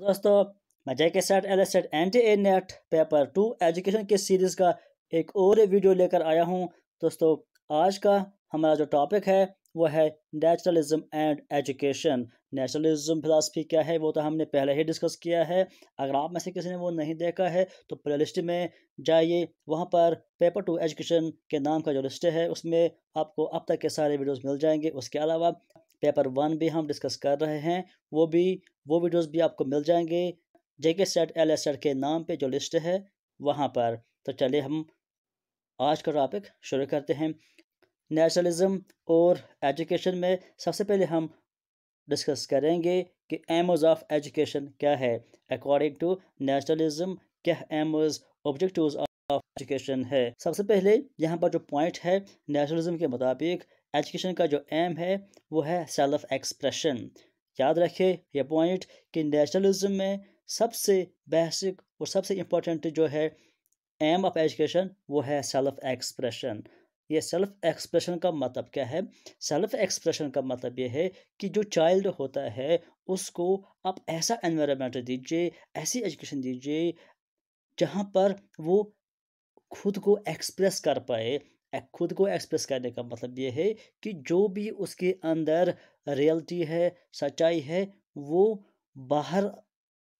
दोस्तों मैं JK SET L S SET N T A NET paper two education की series का एक और वीडियो लेकर आया हूँ दोस्तों आज का हमारा जो टॉपिक है वो है naturalism and education naturalism philosophy क्या है वो तो हमने पहले ही डिस्कस किया है अगर आप में से किसी ने वो नहीं देखा है तो प्ले लिस्ट में जाइए वहाँ पर पेपर टू एजुकेशन के नाम का जो लिस्ट है उसमें आपको अब तक के सारे वीडियोज़ मिल जाएंगे उसके अलावा पेपर वन भी हम डिस्कस कर रहे हैं वो भी वो वीडियोस भी आपको मिल जाएंगे JK set L S set के नाम पे जो लिस्ट है वहाँ पर तो चलिए हम आज का टॉपिक शुरू करते हैं नेशनलिज़म और एजुकेशन में सबसे पहले हम डिस्कस करेंगे कि एमोज ऑफ एजुकेशन क्या है अकॉर्डिंग टू नेशनलिज्म क्या एमोज ऑब्जेक्टिव्स ऑफ एजुकेशन है सबसे पहले यहाँ पर जो पॉइंट है नेशनलिज्म के मुताबिक एजुकेशन का जो एम है वो है सेल्फ एक्सप्रेशन याद रखें यह पॉइंट कि नेशनलिज्म में सबसे बेसिक और सबसे इम्पोर्टेंट जो है एम ऑफ एजुकेशन वो है सेल्फ एक्सप्रेशन ये सेल्फ एक्सप्रेशन का मतलब क्या है सेल्फ एक्सप्रेशन का मतलब ये है कि जो चाइल्ड होता है उसको आप ऐसा एनवायरनमेंट दीजिए ऐसी एजुकेशन दीजिए जहाँ पर वो खुद को एक्सप्रेस कर पाए खुद को एक्सप्रेस करने का मतलब ये है कि जो भी उसके अंदर रियलिटी है सच्चाई है वो बाहर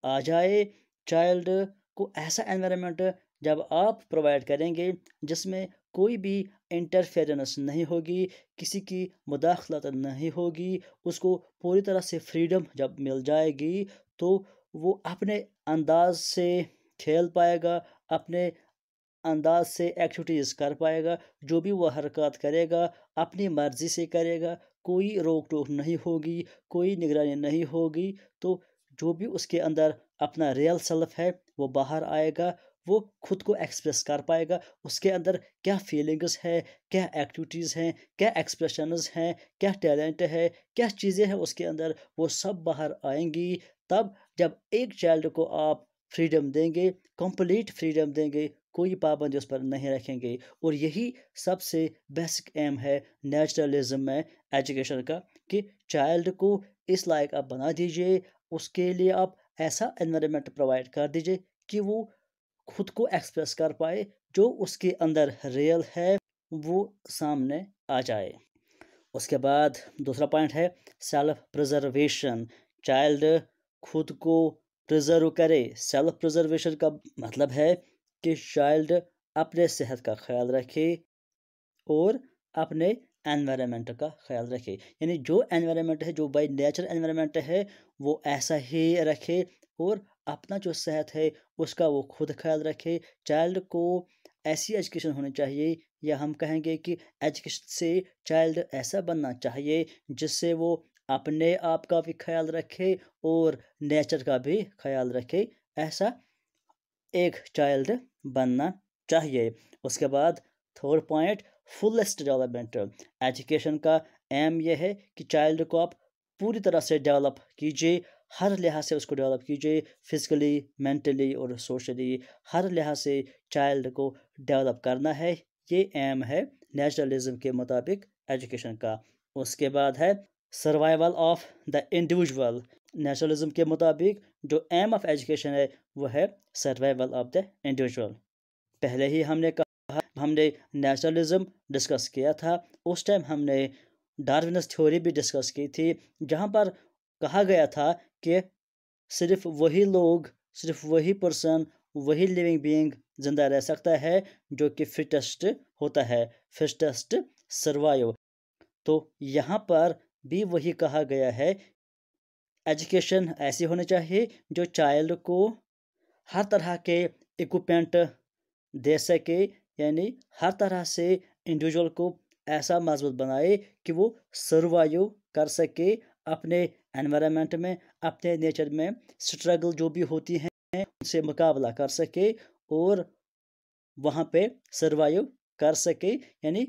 आ जाए चाइल्ड को ऐसा एनवायरनमेंट जब आप प्रोवाइड करेंगे जिसमें कोई भी इंटरफेरेंस नहीं होगी किसी की मुदाखलत नहीं होगी उसको पूरी तरह से फ्रीडम जब मिल जाएगी तो वो अपने अंदाज से खेल पाएगा अपने अंदाज से एक्टिविटीज़ कर पाएगा जो भी वह हरकत करेगा अपनी मर्ज़ी से करेगा कोई रोक टोक नहीं होगी कोई निगरानी नहीं होगी तो जो भी उसके अंदर अपना रियल सेल्फ है वो बाहर आएगा वो खुद को एक्सप्रेस कर पाएगा उसके अंदर क्या फीलिंग्स है क्या एक्टिविटीज़ हैं क्या एक्सप्रेशनस हैं क्या टैलेंट है क्या चीज़ें हैं उसके अंदर वो सब बाहर आएंगी तब जब एक चाइल्ड को आप फ्रीडम देंगे कंप्लीट फ्रीडम देंगे कोई पाबंदी उस पर नहीं रखेंगे और यही सबसे बेसिक एम है नेचुरलिज्म में एजुकेशन का कि चाइल्ड को इस लायक आप बना दीजिए उसके लिए आप ऐसा एनवायरनमेंट प्रोवाइड कर दीजिए कि वो खुद को एक्सप्रेस कर पाए जो उसके अंदर रियल है वो सामने आ जाए उसके बाद दूसरा पॉइंट है सेल्फ प्रिजर्वेशन चाइल्ड खुद को प्रिजर्व करे सेल्फ प्रिजर्वेशन का मतलब है कि चाइल्ड अपने सेहत का ख्याल रखे और अपने एनवायरनमेंट का ख्याल रखे यानी जो एनवायरनमेंट है जो बाई नेचर एनवायरनमेंट है वो ऐसा ही रखे और अपना जो सेहत है उसका वो खुद ख्याल रखे चाइल्ड को ऐसी एजुकेशन होनी चाहिए या हम कहेंगे कि एजुकेशन से चाइल्ड ऐसा बनना चाहिए जिससे वो अपने आप का भी ख्याल रखे और नेचर का भी ख्याल रखे ऐसा एक चाइल्ड बनना चाहिए उसके बाद third point fullest development education का एम यह है कि चाइल्ड को आप पूरी तरह से डेवलप कीजिए हर लिहाज से उसको डेवलप कीजिए फिजिकली मेंटली और सोशली हर लिहाज से चाइल्ड को डेवलप करना है ये एम है नेशनलिज्म के मुताबिक एजुकेशन का उसके बाद है survival of the individual nationalism के मुताबिक जो एम ऑफ एजुकेशन है वो है सर्वाइवल ऑफ द इंडिविजुअल पहले ही हमने कहा हमने नेचुरलिज्म डिस्कस किया था उस टाइम हमने डार्विनस थ्योरी भी डिस्कस की थी जहाँ पर कहा गया था कि सिर्फ वही लोग सिर्फ वही पर्सन वही लिविंग बीइंग जिंदा रह सकता है जो कि फिटेस्ट होता है फिटेस्ट सर्वाइव तो यहाँ पर भी वही कहा गया है एजुकेशन ऐसी होनी चाहिए जो चाइल्ड को हर तरह के इक्विपमेंट दे सके यानी हर तरह से इंडिविजुअल को ऐसा मजबूत बनाए कि वो सर्वाइव कर सके अपने एनवायरनमेंट में अपने नेचर में स्ट्रगल जो भी होती हैं उनसे मुकाबला कर सके और वहाँ पे सर्वाइव कर सके यानी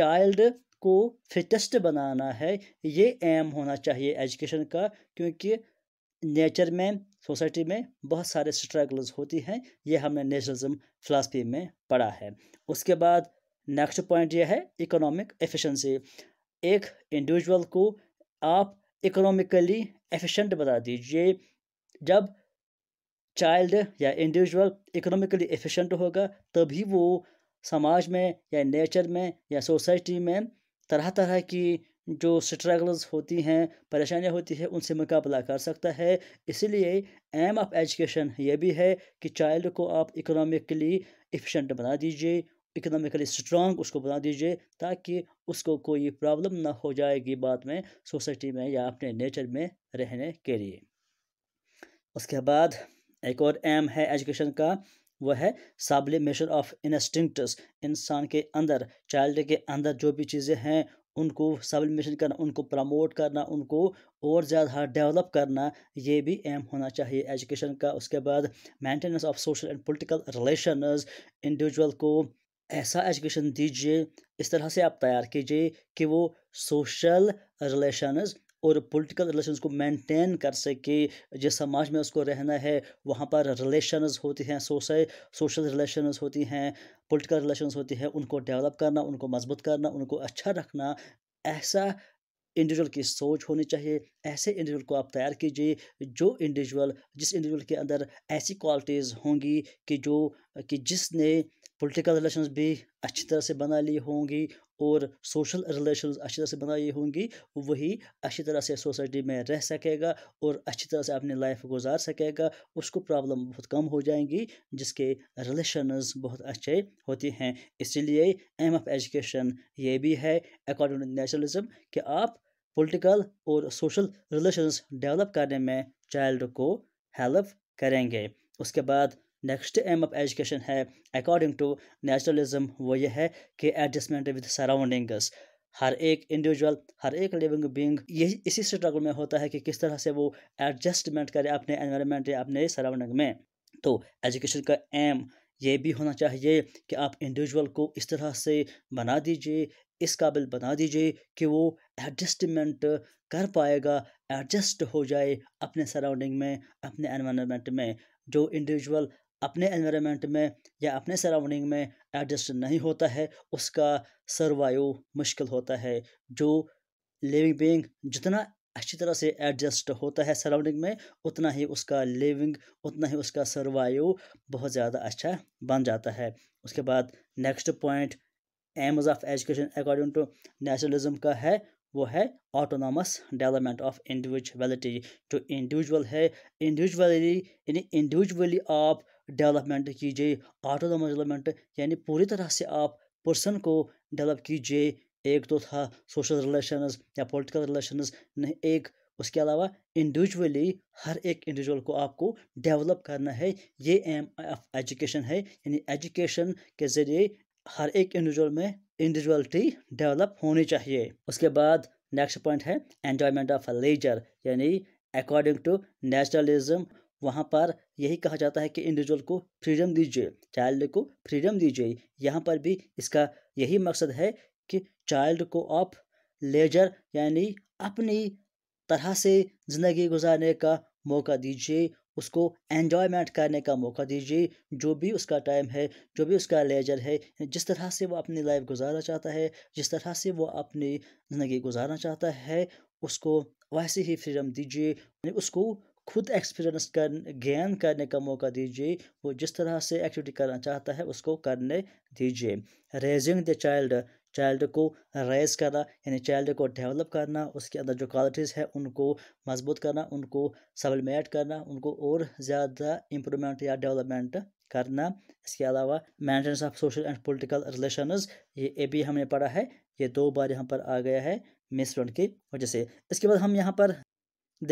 चाइल्ड को फिटेस्ट बनाना है ये एम होना चाहिए एजुकेशन का क्योंकि नेचर में सोसाइटी में बहुत सारे स्ट्रगल्स होती हैं ये हमने नेशनलिज्म फिलासफी में पढ़ा है उसके बाद नेक्स्ट पॉइंट ये है इकोनॉमिक एफिशिएंसी एक इंडिविजुअल को आप इकोनॉमिकली एफिशिएंट बता दीजिए जब चाइल्ड या इंडिविजुअल इकोनॉमिकली एफिशिएंट होगा तभी वो समाज में या नेचर में या सोसाइटी में तरह तरह की जो स्ट्रगल्स होती हैं परेशानियाँ होती हैं उनसे मुकाबला कर सकता है इसीलिए एम ऑफ एजुकेशन ये भी है कि चाइल्ड को आप इकोनॉमिकली इफ़िशेंट बना दीजिए इकोनॉमिकली स्ट्रांग उसको बना दीजिए ताकि उसको कोई प्रॉब्लम ना हो जाएगी बाद में सोसाइटी में या अपने नेचर में रहने के लिए उसके बाद एक और एम है एजुकेशन का वह है साब्लिमेशन ऑफ इंस्टिंक्ट्स इंसान के अंदर चाइल्ड के अंदर जो भी चीज़ें हैं उनको सब्लिमेशन करना उनको प्रमोट करना उनको और ज़्यादा डेवलप करना ये भी एम होना चाहिए एजुकेशन का उसके बाद maintenance of social and political relation individual को ऐसा एजुकेशन दीजिए इस तरह से आप तैयार कीजिए कि वो सोशल रिलेशंस और पॉलिटिकल रिलेशंस को मेंटेन कर सके जिस समाज में उसको रहना है वहाँ पर रिलेशंस होती हैं सोशल सोशल रिलेशंस होती हैं पॉलिटिकल रिलेशंस होती हैं उनको डेवलप करना उनको मजबूत करना उनको अच्छा रखना ऐसा इंडिविजुअल की सोच होनी चाहिए ऐसे इंडिविजुअल को आप तैयार कीजिए जो इंडिविजुअल जिस इंडिविजुअल के अंदर ऐसी क्वालिटीज़ होंगी कि जो कि जिसने पॉलिटिकल रिलेशंस भी अच्छी तरह से बना ली होंगी और सोशल रिलेशंस अच्छी तरह से बना ली होंगी वही अच्छी तरह से सोसाइटी में रह सकेगा और अच्छी तरह से अपनी लाइफ गुजार सकेगा उसको प्रॉब्लम बहुत कम हो जाएंगी जिसके रिलेशंस बहुत अच्छे होते हैं इसीलिए एम ऑफ एजुकेशन ये भी है अकॉर्डिंग टू नेशनलिज्म कि आप पॉलिटिकल और सोशल रिलेशंस डेवलप करने में चाइल्ड को हेल्प करेंगे उसके बाद नेक्स्ट एम ऑफ एजुकेशन है अकॉर्डिंग टू नेचुरलिज्म वो ये है कि एडजस्टमेंट विद सराउंडिंग्स हर एक इंडिविजुअल हर एक लिविंग बींग यही इसी स्ट्रगल में होता है कि किस तरह से वो एडजस्टमेंट करे अपने एनवायरनमेंट या अपने सराउंडिंग में तो एजुकेशन का एम ये भी होना चाहिए कि आप इंडिविजुअल को इस तरह से बना दीजिए इस काबिल बना दीजिए कि वो एडजस्टमेंट कर पाएगा एडजस्ट हो जाए अपने सराउंडिंग में अपने एनवायरनमेंट में जो इंडिविजुअल अपने एनवायरनमेंट में या अपने सराउंडिंग में एडजस्ट नहीं होता है उसका सर्वाइव मुश्किल होता है जो लिविंग बींग जितना अच्छी तरह से एडजस्ट होता है सराउंडिंग में उतना ही उसका लिविंग उतना ही उसका सर्वाइव बहुत ज़्यादा अच्छा बन जाता है उसके बाद next point aims of education according to nationalism का है वो है ऑटोनॉमस डेवलपमेंट ऑफ इंडिविजुअलिटी जो इंडिविजुअल है इंडिविजुअली यानी इंडिविजुअली आप डेवलपमेंट कीजिए ऑटोनॉमस डेवलपमेंट यानी पूरी तरह से आप पर्सन को डेवलप कीजिए एक तो था सोशल रिलेशंस या पॉलिटिकल रिलेशंस नहीं एक उसके अलावा इंडिविजुअली हर एक इंडिविजुअल को आपको डेवलप करना है ये एम ऑफ एजुकेशन है यानी एजुकेशन के ज़रिए हर एक इंडिविजुअल में इंडिविजुअलिटी डेवलप होनी चाहिए उसके बाद नेक्स्ट पॉइंट है एन्जॉयमेंट ऑफ लेजर यानी अकॉर्डिंग टू नेशनलिज्म वहाँ पर यही कहा जाता है कि इंडिविजुअल को फ्रीडम दीजिए चाइल्ड को फ्रीडम दीजिए यहाँ पर भी इसका यही मकसद है कि चाइल्ड को आप लेजर यानी अपनी तरह से ज़िंदगी गुजारने का मौका दीजिए उसको एन्जॉयमेंट करने का मौका दीजिए जो भी उसका टाइम है जो भी उसका लेजर है जिस तरह से वो अपनी लाइफ गुजारना चाहता है जिस तरह से वो अपनी ज़िंदगी गुजारना चाहता है उसको वैसे ही फ्रीडम दीजिए उसको खुद एक्सपीरियंस कर गेन करने का मौका दीजिए वो जिस तरह से एक्टिविटी करना चाहता है उसको करने दीजिए रेजिंग द चाइल्ड चाइल्ड को रेस करना यानी चाइल्ड को डेवलप करना उसके अंदर जो क्वालिटीज़ है उनको मजबूत करना उनको सबलमेट करना उनको और ज़्यादा इम्प्रूवमेंट या डेवलपमेंट करना इसके अलावा maintenance of social and political relations ये ए भी हमने पढ़ा है ये दो बार यहाँ पर आ गया है मिस की वजह से इसके बाद हम यहाँ पर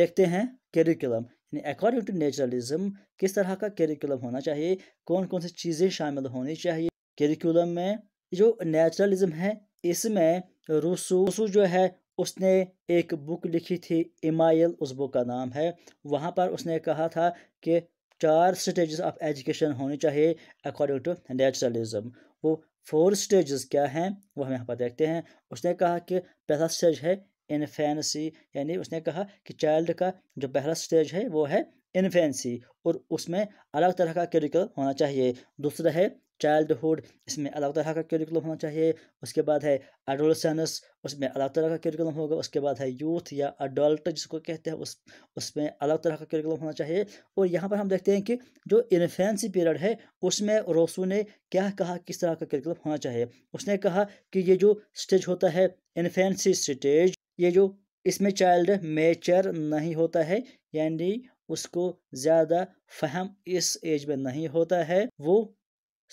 देखते हैं करिकुलम यानी अकॉर्डिंग टू नेचुरलिज्म किस तरह का करिकुलम होना चाहिए कौन कौन सी चीज़ें शामिल होनी चाहिए करिकुलम में जो नेचुरलिज्म है इसमें रूसू जो है उसने एक बुक लिखी थी इमाइल उस बुक का नाम है वहाँ पर उसने कहा था कि चार स्टेजेस ऑफ एजुकेशन होनी चाहिए अकॉर्डिंग टू नेचुरलिज्म वो फोर स्टेजेस क्या हैं वो हम यहाँ पर देखते हैं उसने कहा कि पहला स्टेज है इनफेंसी यानी उसने कहा कि चाइल्ड का जो पहला स्टेज है वो है इन्फेंसी और उसमें अलग तरह का करिकुलम होना चाहिए दूसरा है चाइल्डहुड इसमें अलग तरह का करिकुलम होना चाहिए उसके बाद है एडोलसेंस उसमें अलग तरह का करिकुलम होगा उसके बाद है यूथ या अडल्ट जिसको कहते हैं उस उसमें अलग तरह का करिकुलम होना चाहिए और यहाँ पर हम देखते हैं कि जो इन्फेंसी पीरियड है उसमें रोसू ने क्या कहा किस तरह का करिकुलम होना चाहिए उसने कहा कि ये जो स्टेज होता है इन्फेंसी स्टेज ये जो इसमें चाइल्ड मेचर नहीं होता है यानी उसको ज़्यादा फहम इस एज में नहीं होता है वो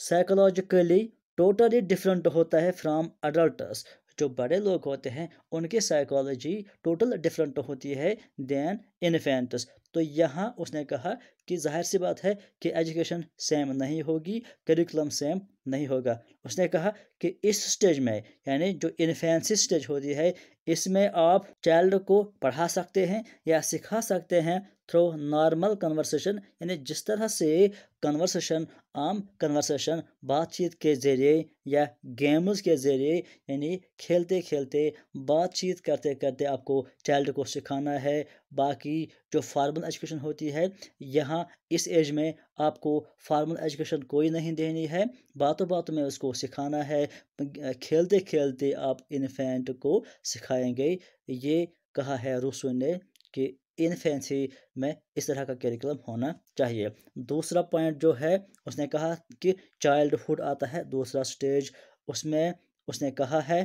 साइकोलॉजिकली टोटली डिफरेंट होता है फ्रॉम अडल्टस जो बड़े लोग होते हैं उनकी साइकोलॉजी टोटल डिफरेंट होती है दैन इन्फेंट्स तो यहाँ उसने कहा कि जाहिर सी बात है कि एजुकेशन सेम नहीं होगी करिकुलम सेम नहीं होगा उसने कहा कि इस स्टेज में यानी जो इन्फेंसी स्टेज होती है इसमें आप चाइल्ड को पढ़ा सकते हैं या सिखा सकते हैं थ्रो नॉर्मल कन्वर्सेशन यानी जिस तरह से कन्वर्सेशन आम कन्वर्सेशन बातचीत के ज़रिए या गेम्स के ज़रिए यानी खेलते खेलते बातचीत करते करते आपको चाइल्ड को सिखाना है बाकी जो फार्मल एजुकेशन होती है यहाँ इस एज में आपको फार्मल एजुकेशन कोई नहीं देनी है बातों बातों में उसको सिखाना है खेलते खेलते आप इन्फेंट को सिखाएंगे ये कहा है रूसो ने कि इन फैंसी में इस तरह का करिकुलम होना चाहिए दूसरा पॉइंट जो है उसने कहा कि चाइल्डहुड आता है दूसरा स्टेज उसमें उसने कहा है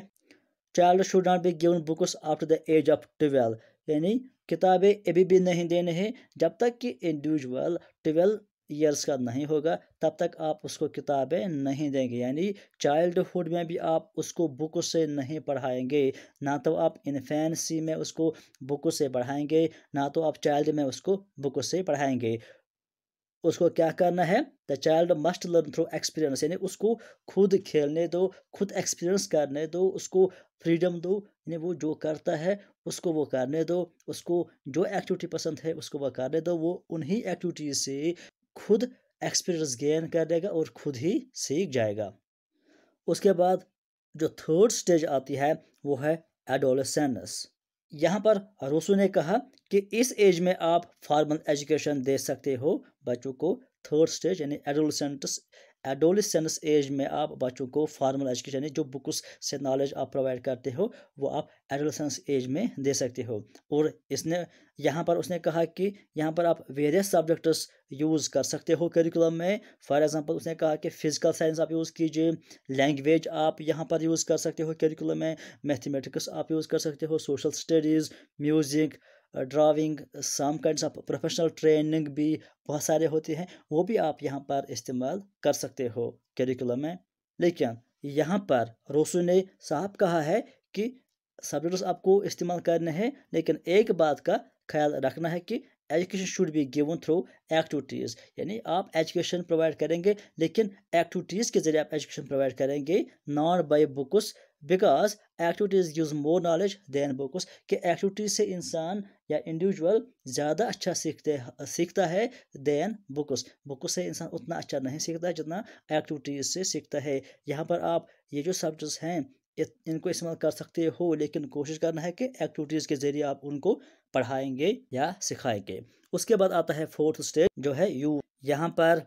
child should not be given books after the age of twelve यानी किताबें अभी भी नहीं देने हैं जब तक कि इंडिविजुअल ट्वेल्व ईयर्स का नहीं होगा तब तक आप उसको किताबें नहीं देंगे यानी चाइल्डहुड में भी आप उसको बुक से नहीं पढ़ाएंगे ना तो आप इन्फेंसी में उसको बुक से पढ़ाएंगे ना तो आप चाइल्ड में उसको बुक से पढ़ाएंगे उसको क्या करना है the child must learn through experience यानी उसको खुद खेलने दो खुद एक्सपीरियंस करने दो उसको फ्रीडम दो यानी वो जो करता है उसको वो करने दो उसको जो एक्टिविटी पसंद है उसको वो करने दो वो उन्हीं एक्टिविटीज से खुद एक्सपीरियंस गेन कर लेगा और खुद ही सीख जाएगा उसके बाद जो थर्ड स्टेज आती है वो है एडोलसेंस यहाँ पर रूसू ने कहा कि इस एज में आप फॉर्मल एजुकेशन दे सकते हो बच्चों को थर्ड स्टेज यानी एडोलसेंटस एडोलिसेंस एज में आप बच्चों को फार्मल एजुकेशन जो बुक्स से नॉलेज आप प्रोवाइड करते हो वो आप एडोलिसेंस एज में दे सकते हो और इसने यहाँ पर उसने कहा कि यहाँ पर आप वेरियस सब्जेक्ट्स यूज़ कर सकते हो करिकुलम में फॉर एग्जांपल उसने कहा कि फिजिकल साइंस आप यूज़ कीजिए लैंग्वेज आप यहाँ पर यूज़ कर सकते हो करिकुलम में मैथमेटिक्स आप यूज़ कर सकते हो social studies music drawing some kind of professional training भी बहुत सारे होते हैं वो भी आप यहाँ पर इस्तेमाल कर सकते हो करिकुलम में लेकिन यहाँ पर रोसू ने साफ कहा है कि सब्जेक्ट्स आपको इस्तेमाल करने हैं लेकिन एक बात का ख्याल रखना है कि education should be given through activities यानी आप एजुकेशन प्रोवाइड करेंगे लेकिन एक्टिविटीज़ के ज़रिए आप एजुकेशन प्रोवाइड करेंगे not by books because activities use more knowledge than books कि एक्टिविटीज़ से इंसान या इंडिविजुअल ज़्यादा अच्छा सीखते सीखता है दैन बुक्स बुक्स से इंसान उतना अच्छा नहीं सीखता जितना एक्टिविटीज़ से सीखता है यहाँ पर आप ये जो सब्जेक्ट्स हैं इनको इस्तेमाल कर सकते हो लेकिन कोशिश करना है कि एक्टिविटीज़ के ज़रिए आप उनको पढ़ाएंगे या सिखाएंगे उसके बाद आता है फोर्थ स्टेज जो है यू यहाँ पर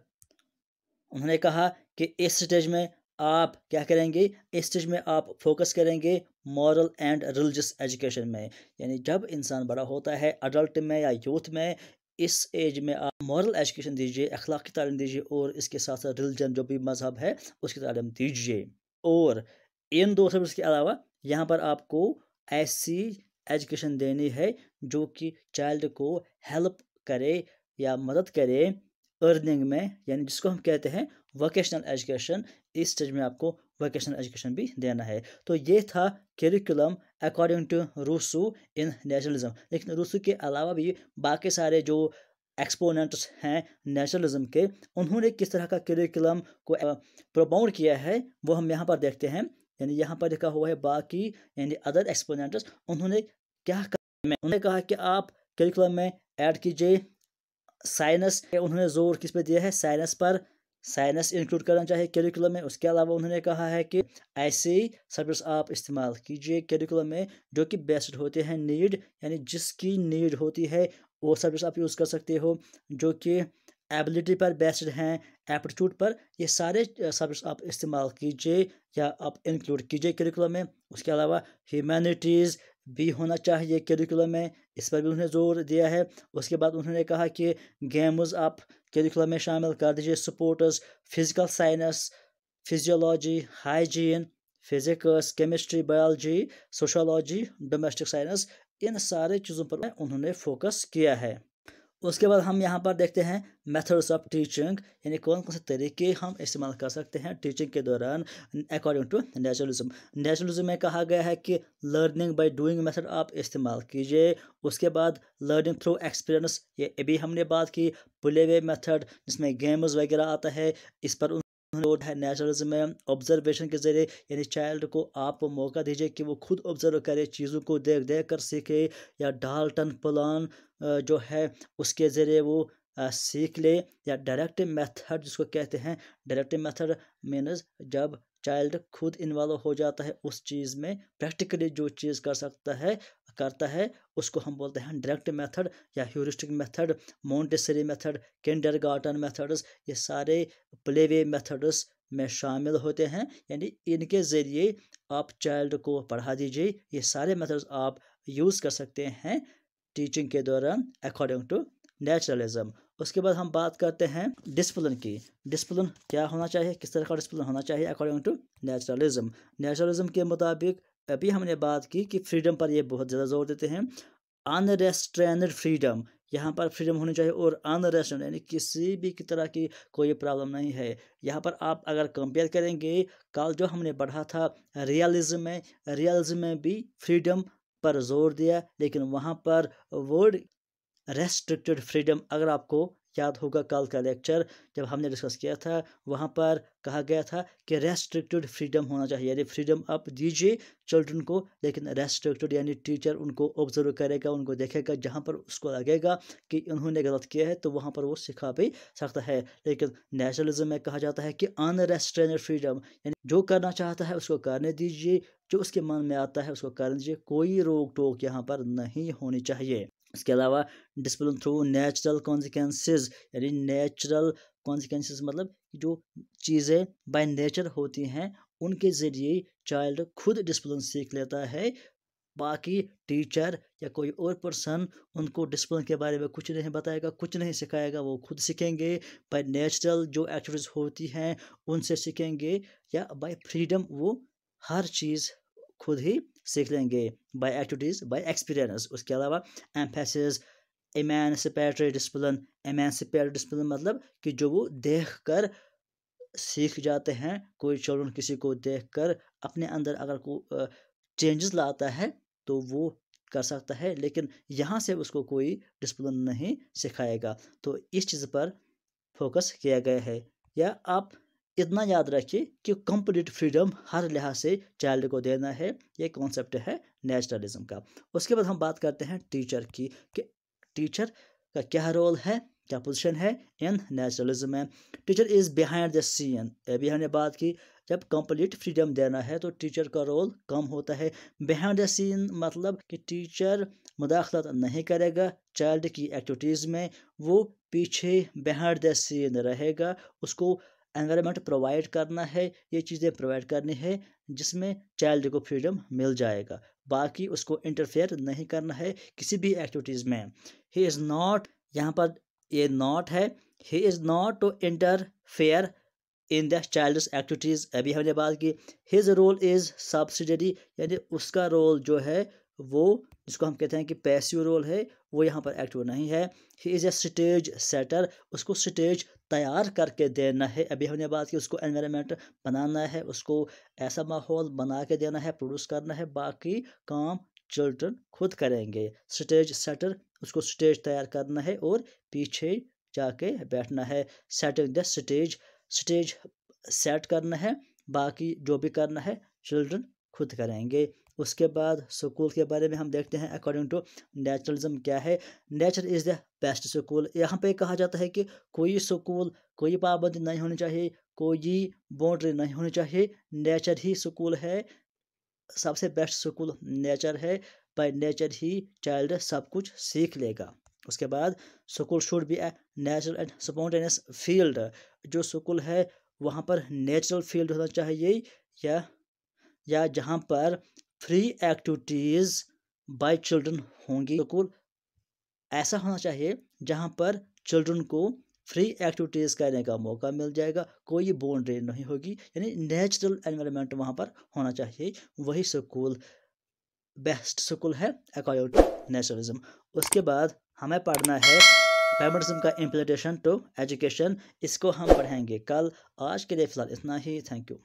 उन्होंने कहा कि इस स्टेज में आप क्या करेंगे इस स्टेज में आप फोकस करेंगे मॉरल एंड रिलीजस एजुकेशन में यानी जब इंसान बड़ा होता है अडल्ट में या यूथ में इस एज में आप मॉरल एजुकेशन दीजिए अखलाक की तालीम दीजिए और इसके साथ साथ रिलीजन जो भी मजहब है उसकी तालीम दीजिए और इन दो सब्जेक्ट्स के अलावा यहाँ पर आपको ऐसी एजुकेशन देनी है जो कि चाइल्ड को हेल्प करे या मदद करे अर्निंग में यानी जिसको हम कहते हैं वोकेशनल एजुकेशन इस स्टेज में आपको वोकेशनल एजुकेशन भी देना है तो ये था curriculum according to Rousseau in nationalism लेकिन रूसू के अलावा भी बाकी सारे जो एक्सपोनेंट्स हैं नेशनलिज्म के उन्होंने किस तरह का करिकुलम को प्रमोट किया है वो हम यहाँ पर देखते हैं यानी यहाँ पर लिखा हुआ है बाकी यानी अदर एक्सपोनेंट्स उन्होंने क्या कहा उन्होंने कहा कि आप करिकुलम में ऐड कीजिए साइनस उन्होंने जोर किस पे दिया है साइनस पर साइंस इंक्लूड करना चाहिए कैरिकुलम में उसके अलावा उन्होंने कहा है कि ऐसे ही सब्जेक्ट्स आप इस्तेमाल कीजिए कैरिकुलम में जो कि बेस्ड होते हैं नीड यानी जिसकी नीड होती है वो सब्जेक्ट्स आप यूज़ कर सकते हो जो कि एबिलिटी पर बेस्ड हैं एप्टीट्यूड पर ये सारे सब्जेक्ट्स आप इस्तेमाल कीजिए या आप इंक्लूड कीजिए करिकुलम में उसके अलावा ह्यूमैनिटीज़ भी होना चाहिए करिकुलम में इस पर भी उन्होंने ज़ोर दिया है उसके बाद उन्होंने कहा कि गेम्स आप करिकुलम में शामिल कर दीजिए sports physical science physiology hygiene physics chemistry biology sociology domestic science इन सारे चीज़ों पर उन्होंने फोकस किया है उसके बाद हम यहाँ पर देखते हैं मेथड्स ऑफ टीचिंग यानी कौन कौन से तरीके हम इस्तेमाल कर सकते हैं टीचिंग के दौरान अकॉर्डिंग टू नेचुरलिज्म नेचुरलिज्म में कहा गया है कि लर्निंग बाय डूइंग मेथड आप इस्तेमाल कीजिए उसके बाद लर्निंग थ्रू एक्सपीरियंस ये अभी हमने बात की प्ले वे मेथड जिसमें गेम्स वगैरह आता है इस पर रोड है नेचुरलिज्म ऑब्जर्वेशन के जरिए यानी चाइल्ड को आप मौका दीजिए कि वो खुद ऑब्जर्व करे चीज़ों को देख देख कर सीखे या डाल्टन प्लान जो है उसके ज़रिए वो सीख ले या डायरेक्टिव मेथड जिसको कहते हैं डायरेक्टिव मेथड मीनस जब चाइल्ड खुद इन्वॉल्व हो जाता है उस चीज़ में प्रैक्टिकली जो चीज़ कर सकता है करता है उसको हम बोलते हैं डायरेक्ट मेथड या heuristic method Montessori method kinder methods ये सारे प्लेवे मेथड्स में शामिल होते हैं यानी इनके ज़रिए आप चाइल्ड को पढ़ा दीजिए ये सारे मेथड्स आप यूज़ कर सकते हैं टीचिंग के दौरान अकॉर्डिंग टू नेचुरलिज्म उसके बाद हम बात करते हैं डिसप्लिन की डिसप्लिन क्या होना चाहिए किस तरह का डिसप्लिन होना चाहिए अकॉर्डिंग टू नेचुरलिज्म नेचुरलिज्म के मुताबिक अभी हमने बात की कि फ्रीडम पर ये बहुत ज़्यादा जोर देते हैं अनरेस्ट्रेनड फ्रीडम यहाँ पर फ्रीडम होनी चाहिए और अनरेस्ट्रेन यानी किसी भी की तरह की कोई प्रॉब्लम नहीं है यहाँ पर आप अगर कंपेयर करेंगे कल जो हमने पढ़ा था रियलिज्म में रियलिज्म में भी फ्रीडम पर जोर दिया लेकिन वहाँ पर वर्ड रेस्ट्रिक्टेड फ्रीडम अगर आपको याद होगा कल का लेक्चर जब हमने डिस्कस किया था वहाँ पर कहा गया था कि रेस्ट्रिक्टेड फ्रीडम होना चाहिए यानी फ्रीडम आप दीजिए चिल्ड्रन को लेकिन रेस्ट्रिक्टेड यानी टीचर उनको ऑब्जर्व करेगा उनको देखेगा जहाँ पर उसको लगेगा कि उन्होंने गलत किया है तो वहाँ पर वो सिखा भी सकता है लेकिन नेशनलिज्म में कहा जाता है कि अनरेस्ट्रेनेड फ्रीडम यानी जो करना चाहता है उसको करने दीजिए जो उसके मन में आता है उसको करने दीजिए कोई रोक टोक यहाँ पर नहीं होनी चाहिए इसके अलावा डिसिप्लिन थ्रू नेचुरल कॉन्सिक्वेंसेज यानी नेचुरल कॉन्सिक्वेंसेज मतलब जो चीज़ें बाय नेचर होती हैं उनके ज़रिए चाइल्ड खुद डिसिप्लिन सीख लेता है बाकी टीचर या कोई और पर्सन उनको डिसिप्लिन के बारे में कुछ नहीं बताएगा कुछ नहीं सिखाएगा वो खुद सीखेंगे बाय नेचुरल जो एक्टिविटीज़ होती हैं उनसे सीखेंगे या बाय फ्रीडम वो हर चीज़ खुद ही सीख लेंगे बाय एक्टिविटीज़ बाय एक्सपीरियंस उसके अलावा emphasis emancipatory discipline emancipatory discipline मतलब कि जो वो देख कर सीख जाते हैं कोई चिल्ड्रन किसी को देख कर अपने अंदर अगर को चेंजेस लाता है तो वो कर सकता है लेकिन यहाँ से उसको कोई डिसप्लिन नहीं सिखाएगा तो इस चीज़ पर फोकस किया गया है या आप इतना याद रखिए कि कंप्लीट फ्रीडम हर लिहाज से चाइल्ड को देना है ये कॉन्सेप्ट है नेशनलिज्म का उसके बाद हम बात करते हैं टीचर की कि टीचर का क्या रोल है क्या पोजीशन है इन नेशनलिज्म में teacher is behind the scene अभी हमने बात की जब कंप्लीट फ्रीडम देना है तो टीचर का रोल कम होता है बिहाइंड द सीन मतलब कि टीचर मुदाखलत नहीं करेगा चाइल्ड की एक्टिविटीज़ में वो पीछे बिहाइंड द सीन रहेगा उसको एनवायरनमेंट प्रोवाइड करना है ये चीज़ें प्रोवाइड करनी है जिसमें चाइल्ड को फ्रीडम मिल जाएगा बाकी उसको इंटरफेयर नहीं करना है किसी भी एक्टिविटीज़ में ही इज़ नॉट यहाँ पर ये नॉट है he is not to interfere in the child's activities अभी हमने बात की हिज रोल इज़ सब्सिडरी यानी उसका रोल जो है वो जिसको हम कहते हैं कि पैसिव रोल है वो यहाँ पर एक्टिव नहीं है he is a stage setter उसको स्टेज तैयार करके देना है अभी हमने बात की उसको एनवायरनमेंट बनाना है उसको ऐसा माहौल बना के देना है प्रोड्यूस करना है बाकी काम चिल्ड्रन खुद करेंगे स्टेज सेटर उसको स्टेज तैयार करना है और पीछे जाके बैठना है setting the stage stage set करना है बाकी जो भी करना है चिल्ड्रन खुद करेंगे उसके बाद स्कूल के बारे में हम देखते हैं अकॉर्डिंग टू नेचुरलिज्म क्या है nature is the best school यहाँ पे कहा जाता है कि कोई स्कूल कोई पाबंदी नहीं होनी चाहिए कोई बाउंड्री नहीं होनी चाहिए नेचर ही स्कूल है सबसे बेस्ट स्कूल नेचर है बाय नेचर ही चाइल्ड सब कुछ सीख लेगा उसके बाद school should be a natural and spontaneous field जो स्कूल है वहाँ पर नेचुरल फील्ड होना चाहिए या या जहाँ पर फ्री एक्टिविटीज़ बाय चिल्ड्रन होंगी स्कूल ऐसा होना चाहिए जहाँ पर चिल्ड्रन को फ्री एक्टिविटीज़ करने का मौका मिल जाएगा कोई बाउंड्री नहीं होगी यानी नेचुरल एनवायरनमेंट वहाँ पर होना चाहिए वही स्कूल बेस्ट स्कूल है अकॉर्डिंग टू नेचुरलिज्म उसके बाद हमें पढ़ना है फेमिनिज्म का इम्प्लीटेशन टू एजुकेशन इसको हम पढ़ेंगे कल आज के लिए फ़िलहाल इतना ही थैंक यू